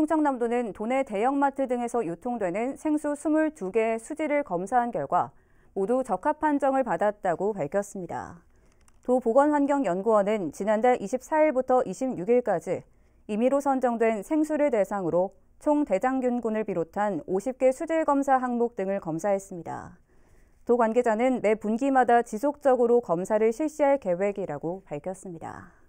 충청남도는 도내 대형마트 등에서 유통되는 생수 22개의 수지를 검사한 결과 모두 적합 판정을 받았다고 밝혔습니다. 도보건환경연구원은 지난달 24일부터 26일까지 임의로 선정된 생수를 대상으로 총 대장균군을 비롯한 50개 수질 검사 항목 등을 검사했습니다. 도 관계자는 매 분기마다 지속적으로 검사를 실시할 계획이라고 밝혔습니다.